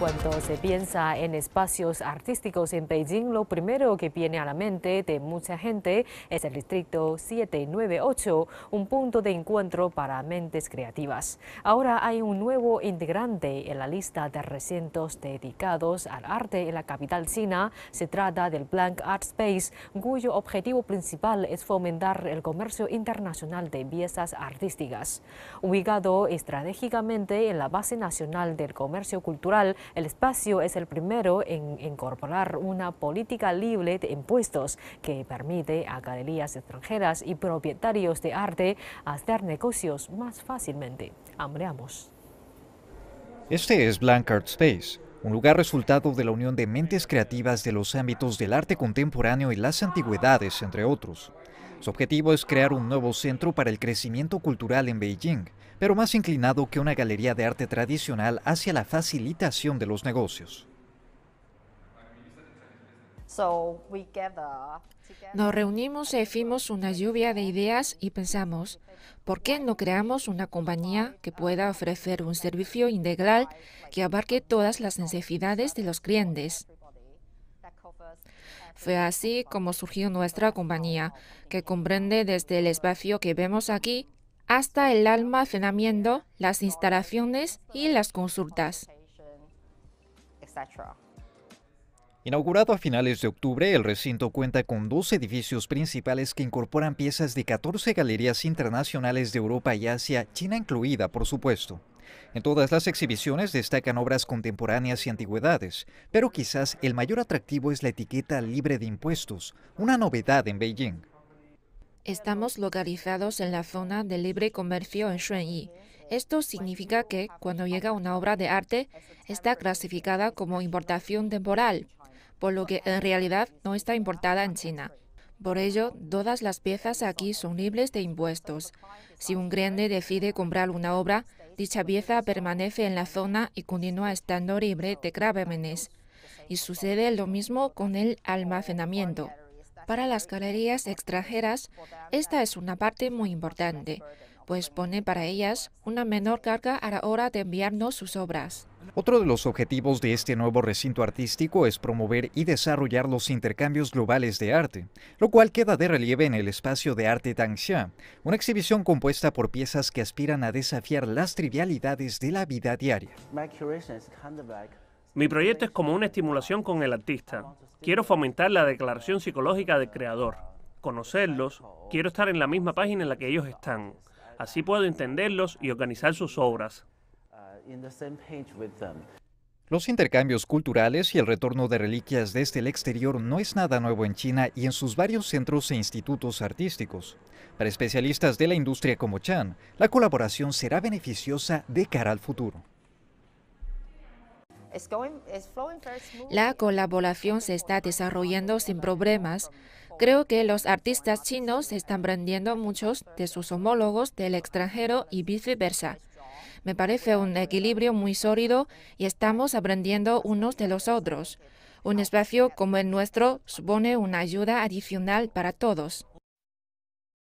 Cuando se piensa en espacios artísticos en Beijing, lo primero que viene a la mente de mucha gente es el distrito 798, un punto de encuentro para mentes creativas. Ahora hay un nuevo integrante en la lista de recintos dedicados al arte en la capital china. Se trata del Blank Art Space, cuyo objetivo principal es fomentar el comercio internacional de piezas artísticas. Ubicado estratégicamente en la base nacional del comercio cultural, el espacio es el primero en incorporar una política libre de impuestos que permite a galerías extranjeras y propietarios de arte hacer negocios más fácilmente. Ambreamos. Este es Blank Space, un lugar resultado de la unión de mentes creativas de los ámbitos del arte contemporáneo y las antigüedades, entre otros. Su objetivo es crear un nuevo centro para el crecimiento cultural en Beijing, pero más inclinado que una galería de arte tradicional hacia la facilitación de los negocios. Nos reunimos e hicimos una lluvia de ideas y pensamos, ¿por qué no creamos una compañía que pueda ofrecer un servicio integral que abarque todas las necesidades de los clientes? Fue así como surgió nuestra compañía, que comprende desde el espacio que vemos aquí hasta el almacenamiento, las instalaciones y las consultas. Inaugurado a finales de octubre, el recinto cuenta con dos edificios principales que incorporan piezas de 14 galerías internacionales de Europa y Asia, China incluida, por supuesto. En todas las exhibiciones destacan obras contemporáneas y antigüedades, pero quizás el mayor atractivo es la etiqueta libre de impuestos, una novedad en Beijing. Estamos localizados en la zona de libre comercio en Shunyi. Esto significa que cuando llega una obra de arte, está clasificada como importación temporal, por lo que en realidad no está importada en China. Por ello, todas las piezas aquí son libres de impuestos. Si un grande decide comprar una obra, Dicha pieza permanece en la zona y continúa estando libre de gravámenes. Y sucede lo mismo con el almacenamiento. Para las galerías extranjeras, esta es una parte muy importante pues pone para ellas una menor carga a la hora de enviarnos sus obras. Otro de los objetivos de este nuevo recinto artístico es promover y desarrollar los intercambios globales de arte, lo cual queda de relieve en el espacio de arte Xia... una exhibición compuesta por piezas que aspiran a desafiar las trivialidades de la vida diaria. Mi proyecto es como una estimulación con el artista. Quiero fomentar la declaración psicológica del creador, conocerlos, quiero estar en la misma página en la que ellos están. Así puedo entenderlos y organizar sus obras. Uh, Los intercambios culturales y el retorno de reliquias desde el exterior no es nada nuevo en China y en sus varios centros e institutos artísticos. Para especialistas de la industria como Chan, la colaboración será beneficiosa de cara al futuro. La colaboración se está desarrollando sin problemas. Creo que los artistas chinos están aprendiendo muchos de sus homólogos del extranjero y viceversa. Me parece un equilibrio muy sólido y estamos aprendiendo unos de los otros. Un espacio como el nuestro supone una ayuda adicional para todos.